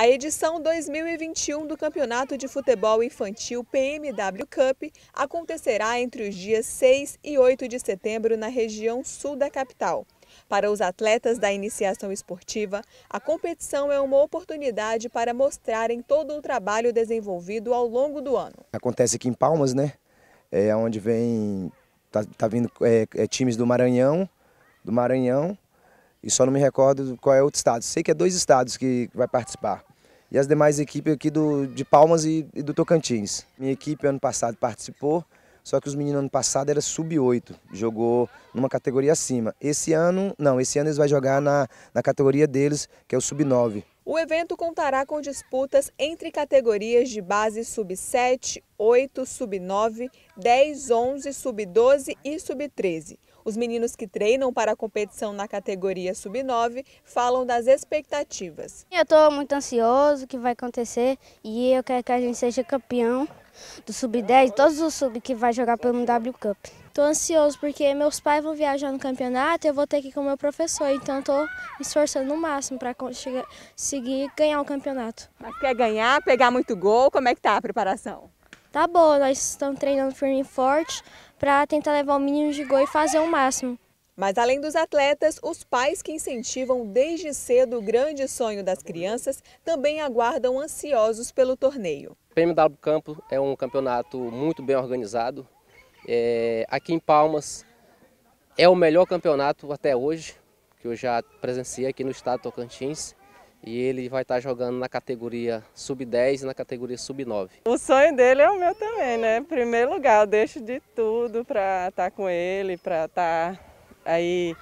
A edição 2021 do Campeonato de Futebol Infantil PMW Cup acontecerá entre os dias 6 e 8 de setembro na região sul da capital. Para os atletas da iniciação esportiva, a competição é uma oportunidade para mostrarem todo o trabalho desenvolvido ao longo do ano. Acontece aqui em Palmas, né? É onde vem. Tá, tá vindo é, é, times do Maranhão, do Maranhão, e só não me recordo qual é outro estado. Sei que é dois estados que vai participar e as demais equipes aqui do, de Palmas e, e do Tocantins. Minha equipe ano passado participou, só que os meninos ano passado era sub-8, jogou numa categoria acima. Esse ano, não, esse ano eles vão jogar na, na categoria deles, que é o sub-9. O evento contará com disputas entre categorias de base sub-7, 8, sub-9, 10, 11, sub-12 e sub-13. Os meninos que treinam para a competição na categoria sub-9 falam das expectativas. Eu estou muito ansioso que vai acontecer e eu quero que a gente seja campeão do sub-10, todos os sub que vai jogar pelo W Cup. Estou ansioso porque meus pais vão viajar no campeonato e eu vou ter que ir com o meu professor, então estou me esforçando no máximo para conseguir ganhar o campeonato. Mas quer ganhar, pegar muito gol, como é que tá a preparação? Tá boa, nós estamos treinando firme e forte para tentar levar o mínimo de gol e fazer o máximo. Mas além dos atletas, os pais que incentivam desde cedo o grande sonho das crianças também aguardam ansiosos pelo torneio. O PMW Campo é um campeonato muito bem organizado, é, aqui em Palmas é o melhor campeonato até hoje, que eu já presenciei aqui no estado Tocantins. E ele vai estar jogando na categoria sub-10 e na categoria sub-9. O sonho dele é o meu também, né? Primeiro lugar, eu deixo de tudo para estar tá com ele, para estar tá aí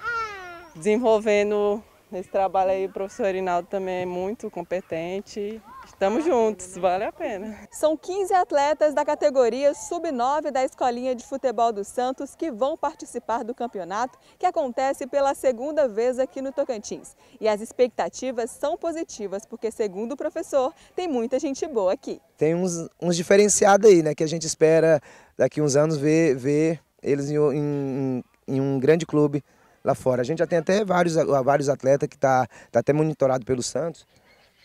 desenvolvendo esse trabalho aí. O professor Rinaldo também é muito competente Estamos juntos, vale a pena. São 15 atletas da categoria Sub-9 da Escolinha de Futebol do Santos que vão participar do campeonato que acontece pela segunda vez aqui no Tocantins. E as expectativas são positivas, porque segundo o professor, tem muita gente boa aqui. Tem uns, uns diferenciados aí, né, que a gente espera daqui uns anos ver, ver eles em, em, em um grande clube lá fora. A gente já tem até vários, vários atletas que está tá até monitorado pelo Santos,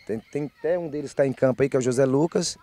tem, tem até um deles que está em campo aí, que é o José Lucas,